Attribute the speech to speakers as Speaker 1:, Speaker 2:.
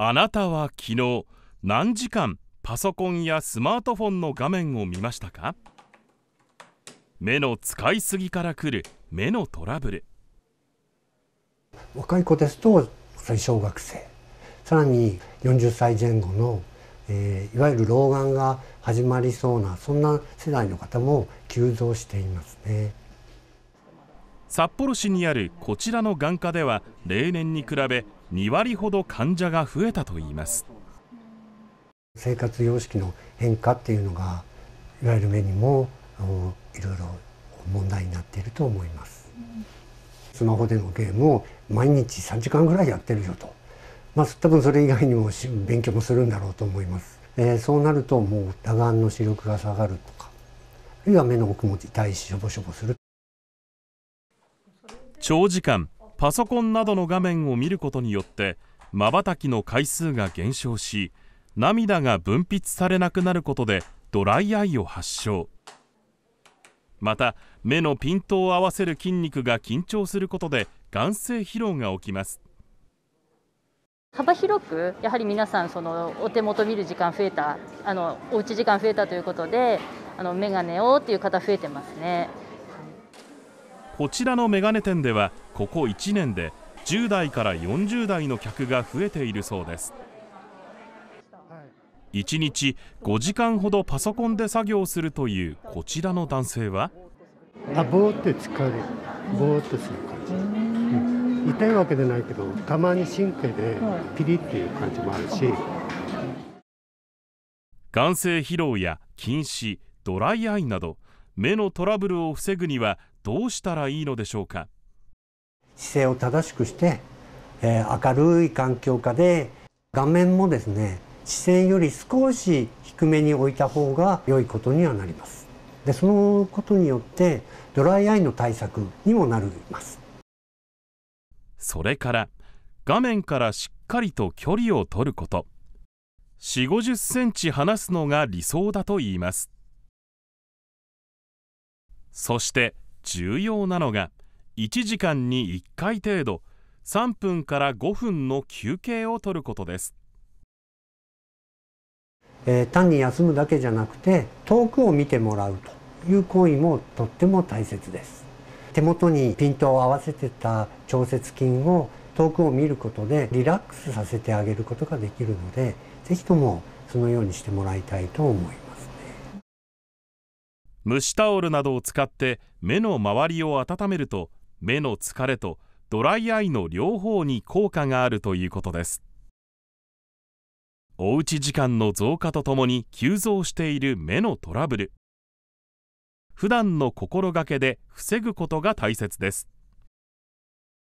Speaker 1: あなたは昨日何時間パソコンやスマートフォンの画面を見ましたか目の使いすぎからくる目のトラブル
Speaker 2: 若い子ですと小学生さらに40歳前後の、えー、いわゆる老眼が始まりそうなそんな世代の方も急増していますね
Speaker 1: 札幌市にあるこちらの眼科では例年に比べ2割ほど患者が増えたといいます
Speaker 2: 生活様式の変化っていうのがいわゆる目にもいろいろ問題になっていると思います、スマホでのゲームを毎日3時間ぐらいやってるよとまあ多分それ以外にも勉強もするんだろうと思います、えー、そうなるともう裸眼の視力が下がるとかあるいは目の奥も痛いししょぼしょぼする
Speaker 1: 長時間パソコンなどの画面を見ることによってまばたきの回数が減少し涙が分泌されなくなることでドライアイを発症また目のピントを合わせる筋肉が緊張することで眼性疲労が起きます幅広くやはり皆さんそのお手元見る時間増えたあのおうち時間増えたということであの眼鏡をっていう方増えてますね。こちらのメガネ店ではここ1年で10代から40代の客が増えているそうです1日5時間ほどパソコンで作業するというこちらの男性はあぼーっ
Speaker 2: て疲れぼーっとする感じ、痛いわけじゃないけどたまに神経でピリっていう感じもあるし
Speaker 1: 眼性疲労や近視ドライアイなど目のトラブルを防ぐにはどうしたらいいのでしょうか
Speaker 2: 姿勢を正しくして、えー、明るい環境下で画面もですね視線より少し低めに置いた方が良いことにはなりますでそのことによってドライアイの対策にもなります
Speaker 1: それから画面からしっかりと距離を取ること4 5 0センチ離すのが理想だといいますそして重要なのが1時間に1回程度3分から5分の休憩をとることです、
Speaker 2: えー、単に休むだけじゃなくて遠くを見てもらうという行為もとっても大切です手元にピントを合わせてた調節筋を遠くを見ることでリラックスさせてあげることができるので是非ともそのようにしてもらいたいと
Speaker 1: 思います蒸しタオルなどを使って目の周りを温めると目の疲れとドライアイの両方に効果があるということですおうち時間の増加とともに急増している目のトラブル普段の心がけで防ぐことが大切です